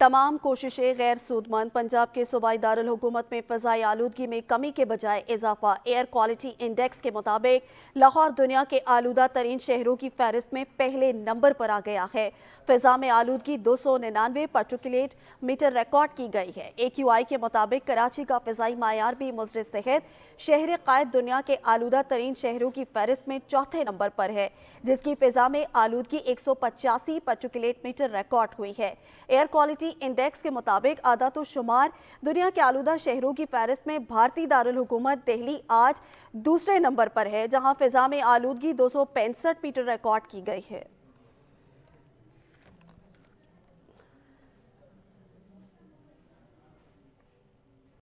तमाम कोशिशें गैर सूदमंद पंजाब के सूबाई दारकूमत में फ़जाई आलूदगी में कमी के बजाय इजाफा एयर क्वालिटी इंडेक्स के मुताबिक लाहौर दुनिया के आलूदा तरीन शहरों की फहरिस्त में पहले नंबर पर आ गया है फिजा में आलूदगी दो सौ निन्यानवे पर्टिकुलेट मीटर रिकॉर्ड की गई है ए क्यू आई के मुताबिक कराची का फ़जाई मैार भी मुजर सेहत शहर कायद दुनिया के आलूदा तरीन शहरों की फहरिस्त में चौथे नंबर पर है जिसकी फिजा में आलूदगी एक सौ पचासी पर्टिकुलेट मीटर रिकॉर्ड हुई है एयर क्वालिटी आईटी इंडेक्स के मुताबिक तो शुमार दुनिया के आलूदा शहरों की फहरिस्त में भारतीय दारकूमत दिल्ली आज दूसरे नंबर पर है जहां फिजा में आलूदगी दो मीटर रिकॉर्ड की गई है